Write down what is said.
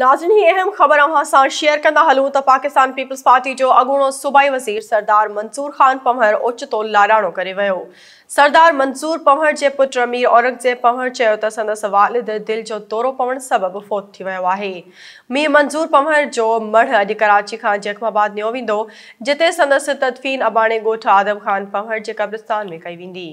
नाज़िन ही अहम ख़बर असां शेयर कंदा हलूं त पाकिस्तान पीपल्स पार्टी जो अगूणो सूबाई वज़ीर सरदार मंसूर ख़ान पंवर ओचितो लाराणो करे वियो सरदार मंसूर पंवर जे पुटु अमीर औरंगज़ेब पंवर पवर चयो त संदसि वारिद दिलि जो तोरो पवणु सबबु फोत थी वियो आहे मीर मंसूर पंवर जो मढ़ अॼु कराची खां जैखमाबाद नियो वेंदो जिते संदसि तदफ़ीन अबाणे गोठा आदम ख़ान पंवर जे क़ब्रिस्तान में कई वेंदी